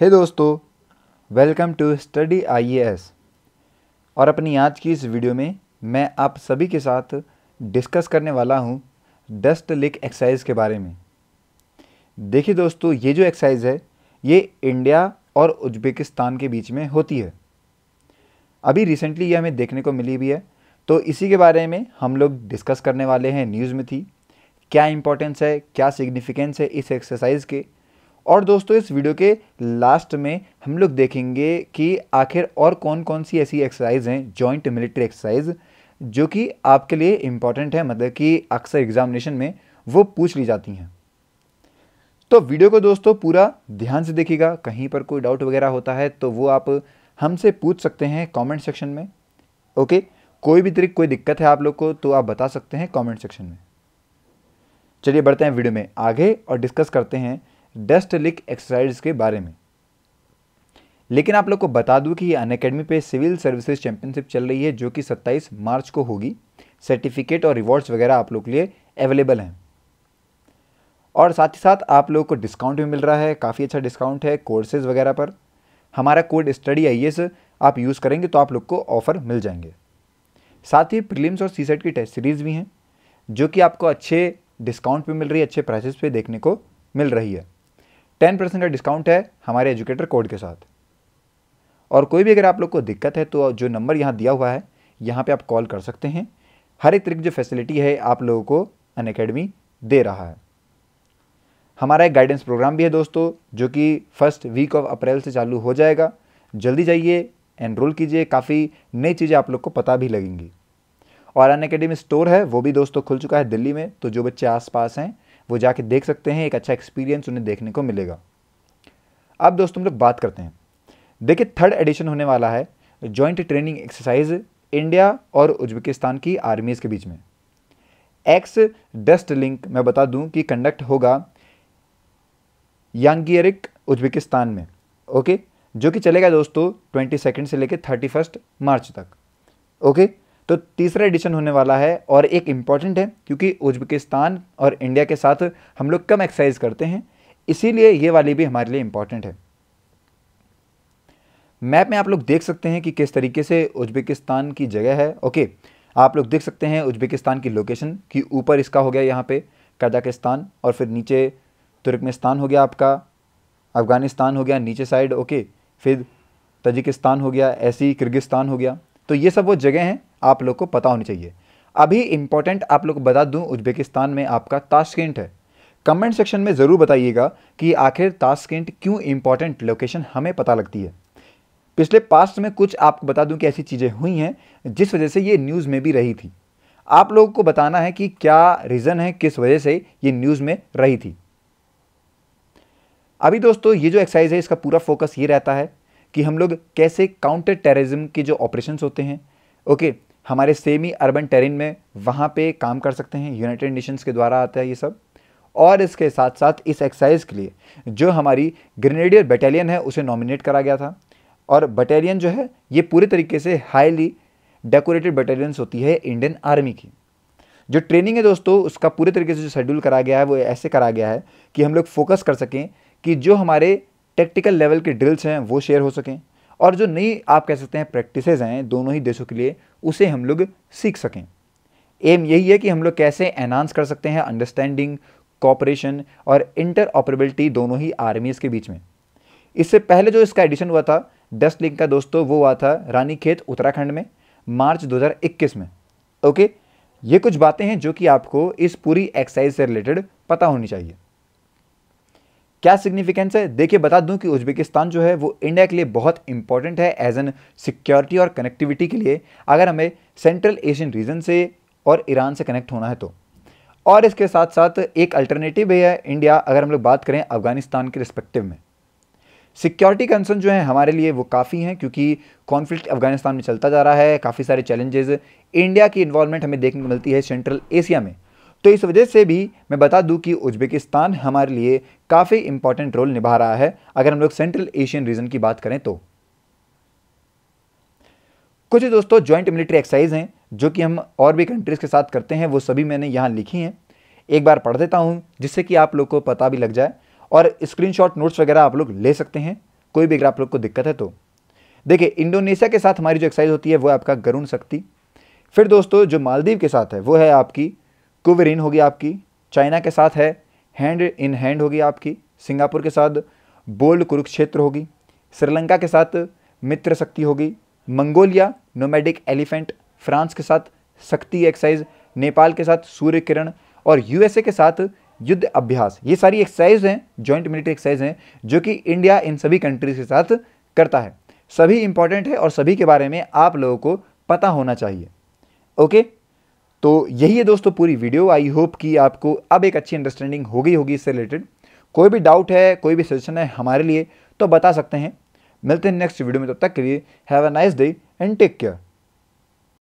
हे दोस्तों welcome to study IAS और अपनी आज की इस वीडियो में मैं आप सभी के साथ डिस्कस करने वाला हूँ डस्ट लिक एक्सरसाइज के बारे में देखिए दोस्तों ये जो एक्सरसाइज है ये इंडिया और उज्बेकिस्तान के बीच में होती है अभी रिसेंटली ये हमें देखने को मिली भी है तो इसी के बारे में हम लोग डिस्कस करने वाले हैं न्यूज़ में थी क्या इंपॉर्टेंस है क्या सिग्निफिकेंस है इस एक्सरसाइज के और दोस्तों इस वीडियो के लास्ट में हम लोग देखेंगे कि आखिर और कौन कौन सी ऐसी एक्सरसाइज हैं जॉइंट मिलिट्री एक्सरसाइज जो कि आपके लिए इम्पॉर्टेंट है मतलब कि अक्सर एग्जामिनेशन में वो पूछ ली जाती हैं तो वीडियो को दोस्तों पूरा ध्यान से देखिएगा कहीं पर कोई डाउट वगैरह होता है तो वो आप हमसे पूछ सकते हैं कमेंट सेक्शन में ओके कोई भी तरीक कोई दिक्कत है आप लोग को तो आप बता सकते हैं कमेंट सेक्शन में चलिए बढ़ते हैं वीडियो में आगे और डिस्कस करते हैं डस्ट लिक एक्सरसाइज के बारे में लेकिन आप लोग को बता दूं कि अन अकेडमी पे सिविल सर्विसेज चैंपियनशिप चल रही है जो कि 27 मार्च को होगी सर्टिफिकेट और रिवॉर्ड्स वगैरह आप लोग के लिए अवेलेबल हैं और साथ ही साथ आप लोगों को डिस्काउंट भी मिल रहा है काफ़ी अच्छा डिस्काउंट है कोर्सेज़ वगैरह पर हमारा कोड स्टडी आई आप यूज़ करेंगे तो आप लोग को ऑफ़र मिल जाएंगे साथ ही प्रीलिम्स और सी सेट की टेस्ट सीरीज़ भी हैं जो कि आपको अच्छे डिस्काउंट पे मिल रही है अच्छे प्राइसेस पे देखने को मिल रही है टेन परसेंट का डिस्काउंट है हमारे एजुकेटर कोड के साथ और कोई भी अगर आप लोग को दिक्कत है तो जो नंबर यहाँ दिया हुआ है यहाँ पे आप कॉल कर सकते हैं हर एक तरह की जो फैसिलिटी है आप लोगों को अन अकेडमी दे रहा है हमारा एक गाइडेंस प्रोग्राम भी है दोस्तों जो कि फर्स्ट वीक ऑफ अप्रैल से चालू हो जाएगा जल्दी जाइए एनरोल कीजिए काफ़ी नई चीज़ें आप लोग को पता भी लगेंगी और अन अकेडमी स्टोर है वो भी दोस्तों खुल चुका है दिल्ली में तो जो बच्चे आसपास हैं वो जाके देख सकते हैं एक अच्छा एक्सपीरियंस उन्हें देखने को मिलेगा अब दोस्तों हम लोग बात करते हैं देखिए थर्ड एडिशन होने वाला है जॉइंट ट्रेनिंग एक्सरसाइज इंडिया और उज्बेकिस्तान की आर्मीज़ के बीच में एक्स डस्ट लिंक मैं बता दूं कि कंडक्ट होगा यांगियरिक उज्बेकिस्तान में ओके जो कि चलेगा दोस्तों ट्वेंटी सेकेंड से लेकर थर्टी फर्स्ट मार्च तक ओके तो तीसरा एडिशन होने वाला है और एक इम्पॉर्टेंट है क्योंकि उज्बेकिस्तान और इंडिया के साथ हम लोग कम एक्सरसाइज करते हैं इसीलिए ये वाली भी हमारे लिए इम्पॉर्टेंट है मैप में आप लोग देख सकते हैं कि किस तरीके से उज्बेकिस्तान की जगह है ओके आप लोग देख सकते हैं उज्बेकिस्तान की लोकेशन कि ऊपर इसका हो गया यहाँ पे कजाकिस्तान और फिर नीचे तुर्कमिस्तान हो गया आपका अफ़गानिस्तान हो गया नीचे साइड ओके फिर तजिकिस्तान हो गया ऐसी किर्गिस्तान हो गया तो ये सब वो जगह हैं आप लोग को पता होनी चाहिए अभी इंपॉर्टेंट आप लोग बता दूं उज्बेकिस्तान में आपका ताशकेंट है कमेंट सेक्शन में ज़रूर बताइएगा कि आखिर ताशकेंट क्यों इंपॉर्टेंट लोकेशन हमें पता लगती है पिछले पास्ट में कुछ आपको बता दूं कि ऐसी चीज़ें हुई हैं जिस वजह से ये न्यूज़ में भी रही थी आप लोगों को बताना है कि क्या रीज़न है किस वजह से ये न्यूज़ में रही थी अभी दोस्तों ये जो एक्सरसाइज है इसका पूरा फोकस ये रहता है कि हम लोग कैसे काउंटर टेररिज्म के जो ऑपरेशंस होते हैं ओके हमारे सेमी अर्बन टेरिन में वहाँ पे काम कर सकते हैं यूनाइटेड नेशंस के द्वारा आता है ये सब और इसके साथ साथ इस एक्सरसाइज के लिए जो हमारी ग्रेनेडियर बटालियन है उसे नॉमिनेट करा गया था और बटालियन जो है ये पूरे तरीके से हाईली डेकोरेटेड बटालियंस होती है इंडियन आर्मी की जो ट्रेनिंग है दोस्तों उसका पूरे तरीके से जो शेड्यूल करा गया है वो ऐसे करा गया है कि हम लोग फोकस कर सकें कि जो हमारे टेक्टिकल लेवल के ड्रिल्स हैं वो शेयर हो सकें और जो नई आप कह सकते हैं प्रैक्टिस हैं दोनों ही देशों के लिए उसे हम लोग सीख सकें एम यही है कि हम लोग कैसे एनहांस कर सकते हैं अंडरस्टैंडिंग कॉपरेशन और इंटर ऑपरेबिलिटी दोनों ही आर्मीज़ के बीच में इससे पहले जो इसका एडिशन हुआ था डस्ट लिंक का दोस्तों वो हुआ था रानी खेत उत्तराखंड में मार्च 2021 में ओके ये कुछ बातें हैं जो कि आपको इस पूरी एक्सरसाइज से रिलेटेड पता होनी चाहिए क्या सिग्निफिकेंस है देखिए बता दूं कि उज्बेकिस्तान जो है वो इंडिया के लिए बहुत इंपॉर्टेंट है एज एन सिक्योरिटी और कनेक्टिविटी के लिए अगर हमें सेंट्रल एशियन रीजन से और ईरान से कनेक्ट होना है तो और इसके साथ साथ एक अल्टरनेटिव है इंडिया अगर हम लोग बात करें अफगानिस्तान के रिस्पेक्टिव में सिक्योरिटी कंसर्न जो है हमारे लिए वो काफ़ी हैं क्योंकि कॉन्फ्लिक्ट अफगानिस्तान में चलता जा रहा है काफ़ी सारे चैलेंजेस इंडिया की इन्वॉल्वमेंट हमें देखने को मिलती है सेंट्रल एशिया में तो इस वजह से भी मैं बता दूं कि उज्बेकिस्तान हमारे लिए काफ़ी इंपॉर्टेंट रोल निभा रहा है अगर हम लोग सेंट्रल एशियन रीजन की बात करें तो कुछ दोस्तों ज्वाइंट मिलिट्री एक्सरसाइज हैं जो कि हम और भी कंट्रीज़ के साथ करते हैं वो सभी मैंने यहाँ लिखी हैं एक बार पढ़ देता हूँ जिससे कि आप लोग को पता भी लग जाए और स्क्रीनशॉट नोट्स वगैरह आप लोग ले सकते हैं कोई भी अगर आप लोग को दिक्कत है तो देखिए इंडोनेशिया के साथ हमारी जो एक्सरसाइज होती है वो आपका गरुण शक्ति फिर दोस्तों जो मालदीव के साथ है वो है आपकी कुवरिन होगी आपकी चाइना के साथ है हैंड इन हैंड होगी आपकी सिंगापुर के साथ बोल्ड कुरुक्षेत्र होगी श्रीलंका के साथ मित्र शक्ति होगी मंगोलिया नोमेडिक एलिफेंट फ्रांस के साथ शक्ति एक्साइज नेपाल के साथ सूर्य किरण और यूएसए के साथ युद्ध अभ्यास ये सारी एक्साइज हैं जॉइंट मिलिट्री एक्साइज हैं जो कि इंडिया इन सभी कंट्रीज के साथ करता है सभी इंपॉर्टेंट है और सभी के बारे में आप लोगों को पता होना चाहिए ओके तो यही है दोस्तों पूरी वीडियो आई होप कि आपको अब एक अच्छी अंडरस्टैंडिंग हो गई होगी इससे रिलेटेड कोई भी डाउट है कोई भी सजेशन है हमारे लिए तो बता सकते हैं मिलते हैं नेक्स्ट वीडियो में तब तो तक के लिए have a nice day and take care